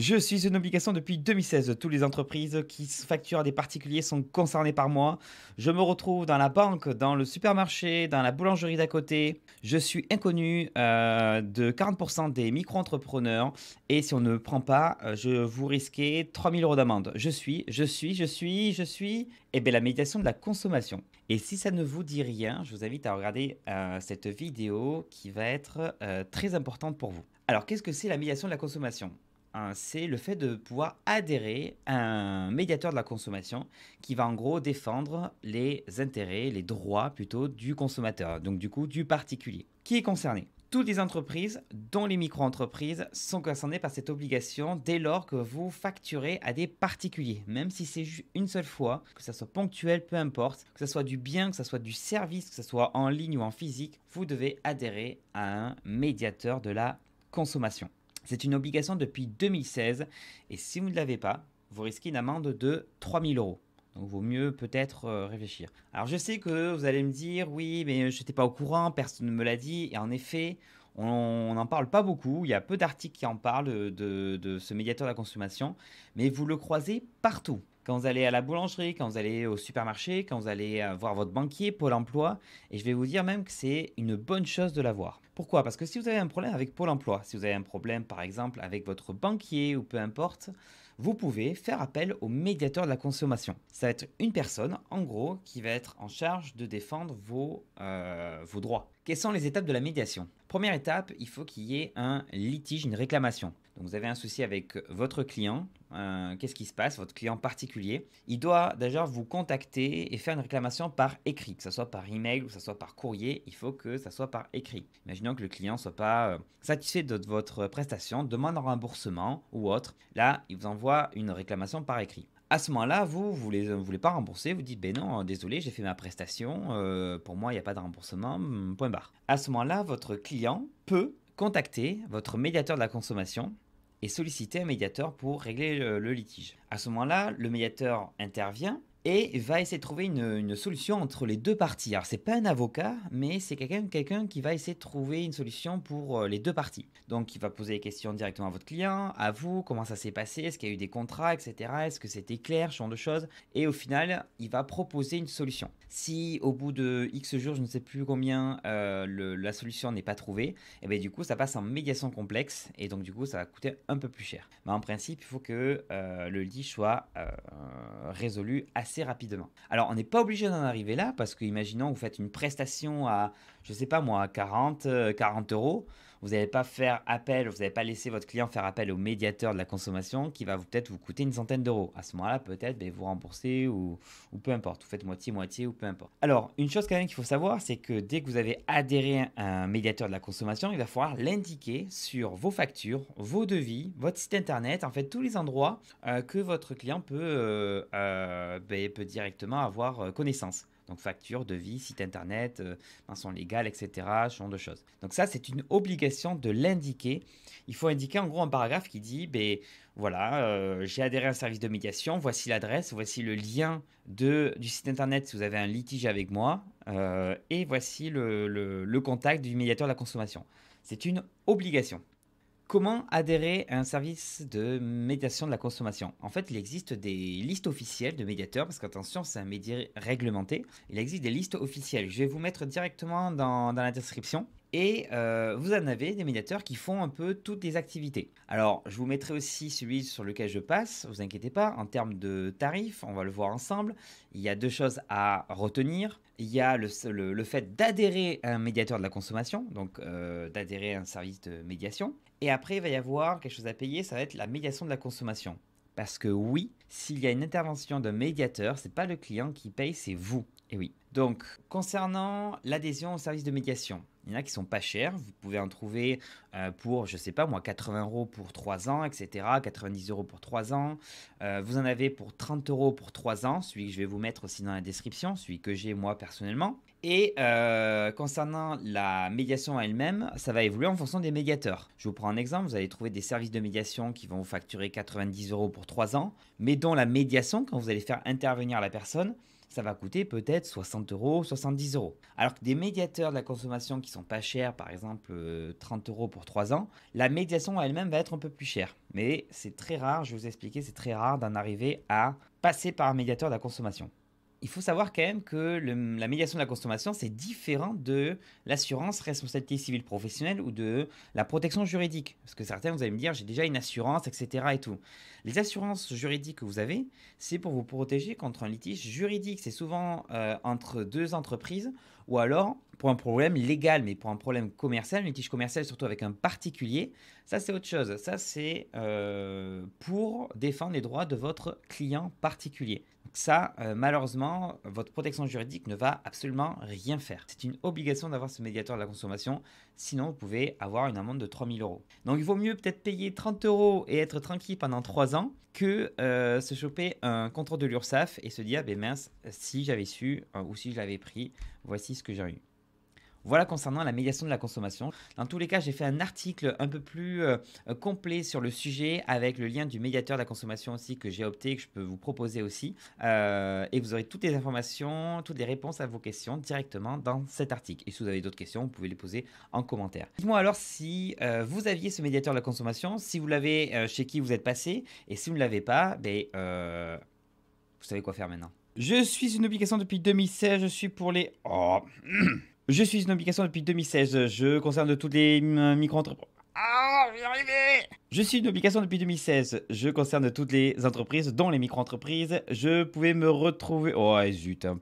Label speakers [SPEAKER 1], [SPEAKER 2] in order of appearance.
[SPEAKER 1] Je suis une obligation depuis 2016. Toutes les entreprises qui facturent des particuliers sont concernées par moi. Je me retrouve dans la banque, dans le supermarché, dans la boulangerie d'à côté. Je suis inconnu euh, de 40% des micro-entrepreneurs. Et si on ne prend pas, euh, je vous risquez 3000 euros d'amende. Je suis, je suis, je suis, je suis. Eh bien, la médiation de la consommation. Et si ça ne vous dit rien, je vous invite à regarder euh, cette vidéo qui va être très importante pour vous. Alors, qu'est-ce que c'est la médiation de la consommation c'est le fait de pouvoir adhérer à un médiateur de la consommation qui va en gros défendre les intérêts, les droits plutôt du consommateur, donc du coup du particulier. Qui est concerné toutes les entreprises, dont les micro-entreprises, sont concernées par cette obligation dès lors que vous facturez à des particuliers, même si c'est juste une seule fois, que ça soit ponctuel, peu importe, que ce soit du bien, que ce soit du service, que ce soit en ligne ou en physique, vous devez adhérer à un médiateur de la consommation. C'est une obligation depuis 2016 et si vous ne l'avez pas, vous risquez une amende de 3000 euros. Donc vaut mieux peut-être euh, réfléchir. Alors je sais que vous allez me dire oui mais je n'étais pas au courant, personne ne me l'a dit et en effet on n'en parle pas beaucoup, il y a peu d'articles qui en parlent euh, de, ce médiateur de la consommation, mais vous le croisez partout quand vous allez à la boulangerie, quand vous allez au supermarché, quand vous allez euh, voir votre banquier, Pôle emploi, et je vais vous dire même que c'est une bonne chose de l'avoir. Pourquoi Parce que si vous avez un problème avec Pôle emploi, si vous avez un problème par exemple avec votre banquier ou peu importe, vous pouvez faire appel au médiateur de la consommation. Ça va être une personne, en gros, qui va être en charge de défendre vos, euh, vos droits. Quelles sont les étapes de la médiation Première étape, il faut qu'il y ait un litige, une réclamation. Donc vous avez un souci avec votre client. Euh, qu'est-ce qui se passe Votre client particulier. Il doit d'ailleurs vous contacter et faire une réclamation par écrit, que ce soit par email ou que ce soit par courrier. Il faut que ce soit par écrit. Imaginons que le client ne soit pas euh, satisfait de votre prestation, demande un remboursement ou autre. Là, il vous envoie une réclamation par écrit à ce moment-là, vous ne voulez, pas rembourser, vous dites, ben non, euh, désolé, j'ai fait ma prestation, pour moi, il n'y a pas de remboursement, hum, point barre. À ce moment-là, votre client peut contacter votre médiateur de la consommation et solliciter un médiateur pour régler le, le litige. À ce moment-là, le médiateur intervient et va essayer de trouver une, solution entre les deux parties. Alors c'est pas un avocat, mais c'est quelqu'un qui va essayer de trouver une solution pour euh, les deux parties. Donc il va poser des questions directement à votre client, à vous, comment ça s'est passé, est-ce qu'il y a eu des contrats, etc. Est-ce que c'était clair, ce genre de choses. Et au final, il va proposer une solution. Si au bout de X jours, je ne sais plus combien, euh, la solution n'est pas trouvée, et eh bien du coup ça passe en médiation complexe et donc du coup ça va coûter un peu plus cher. Mais en principe, il faut que euh, le lit soit résolu assez rapidement. Alors, on n'est pas obligé d'en arriver là, parce que, imaginons, vous faites une prestation à, je sais pas moi, à 40, 40 euh, euros vous n'allez pas faire appel, vous n'allez pas laisser votre client faire appel au médiateur de la consommation qui va peut-être vous coûter une centaine d'euros. À ce moment-là, peut-être ben, vous remboursez ou, peu importe, vous faites moitié-moitié ou peu importe. Alors, une chose quand même qu'il faut savoir, c'est que dès que vous avez adhéré à un médiateur de la consommation, il va falloir l'indiquer sur vos factures, vos devis, votre site internet, en fait tous les endroits euh, que votre client peut euh, euh, ben, directement avoir connaissance. Donc facture, devis, site internet, mention euh, légale, etc. Ce genre de choses. Donc ça, c'est une obligation de l'indiquer. Il faut indiquer en gros un paragraphe qui dit, ben voilà, euh, j'ai adhéré à un service de médiation, voici l'adresse, voici le lien de, du site internet si vous avez un litige avec moi, euh, et voici le, le, le contact du médiateur de la consommation. C'est une obligation. Comment adhérer à un service de médiation de la consommation En fait, il existe des listes officielles de médiateurs, parce qu'attention, c'est un média réglementé. Il existe des listes officielles. Je vais vous mettre directement dans, dans la description. Et euh, vous en avez des médiateurs qui font un peu toutes les activités. Alors, je vous mettrai aussi celui sur lequel je passe, vous inquiétez pas, en termes de tarifs, on va le voir ensemble. Il y a deux choses à retenir. Il y a le, le fait d'adhérer à un médiateur de la consommation, donc euh, d'adhérer à un service de médiation. Et après, il va y avoir quelque chose à payer, ça va être la médiation de la consommation. Parce que oui, s'il y a une intervention d'un médiateur, c'est pas le client qui paye, c'est vous. Et eh oui. Donc, concernant l'adhésion au service de médiation, il y en a qui sont pas chers. Vous pouvez en trouver euh, pour, je sais pas moi, 80 euros pour 3 ans, etc. 90 euros pour 3 ans. Euh, vous en avez pour 30 euros pour 3 ans, celui que je vais vous mettre aussi dans la description, celui que j'ai moi personnellement. Et euh, concernant la médiation elle-même, ça va évoluer en fonction des médiateurs. Je vous prends un exemple, vous allez trouver des services de médiation qui vont vous facturer 90 euros pour 3 ans, mais dont la médiation, quand vous allez faire intervenir la personne, ça va coûter peut-être 60 euros, 70 euros. Alors que des médiateurs de la consommation qui sont pas chers, par exemple 30 euh, euros pour 3 ans, la médiation elle-même va être un peu plus chère. Mais c'est très rare, je vais vous expliquer, c'est très rare d'en arriver à passer par un médiateur de la consommation il faut savoir quand même que la médiation de la consommation, c'est différent de l'assurance responsabilité civile professionnelle ou de la protection juridique. Parce que certains, vous allez me dire, j'ai déjà une assurance, etc. Et tout. Les assurances juridiques que vous avez, c'est pour vous protéger contre un litige juridique. C'est souvent euh, entre deux entreprises ou alors pour un problème légal, mais pour un problème commercial, un litige commercial, surtout avec un particulier, ça c'est autre chose. Ça c'est euh, pour défendre les droits de votre client particulier ça, euh, malheureusement, votre protection juridique ne va absolument rien faire. C'est une obligation d'avoir ce médiateur de la consommation, sinon vous pouvez avoir une amende de 3000 euros. Donc il vaut mieux peut-être payer 30 euros et être tranquille pendant 3 ans que euh, se choper un contrôle de l'URSSAF et se dire, ben mince, si j'avais su euh, ou si je l'avais pris, voici ce que j'ai eu. Voilà concernant la médiation de la consommation. Dans tous les cas, j'ai fait un article un peu plus euh, euh, complet sur le sujet avec le lien du médiateur de la consommation aussi que j'ai opté et que je peux vous proposer aussi. Euh, et vous aurez toutes les informations, toutes les réponses à vos questions directement dans cet article. Et si vous avez d'autres questions, vous pouvez les poser en commentaire. Dites-moi alors si vous aviez ce médiateur de la consommation, si vous l'avez, chez qui vous êtes passé, et si vous ne l'avez pas, ben, vous savez quoi faire maintenant. Je suis une obligation depuis 2016, je suis pour les... Oh, Je suis une obligation depuis 2016. Je concerne toutes les micro-entreprises. Ah, j'y arrivais Je suis une obligation depuis 2016. Je concerne toutes les entreprises, dont les micro-entreprises. Je pouvais me retrouver. Oh, zut. Hein.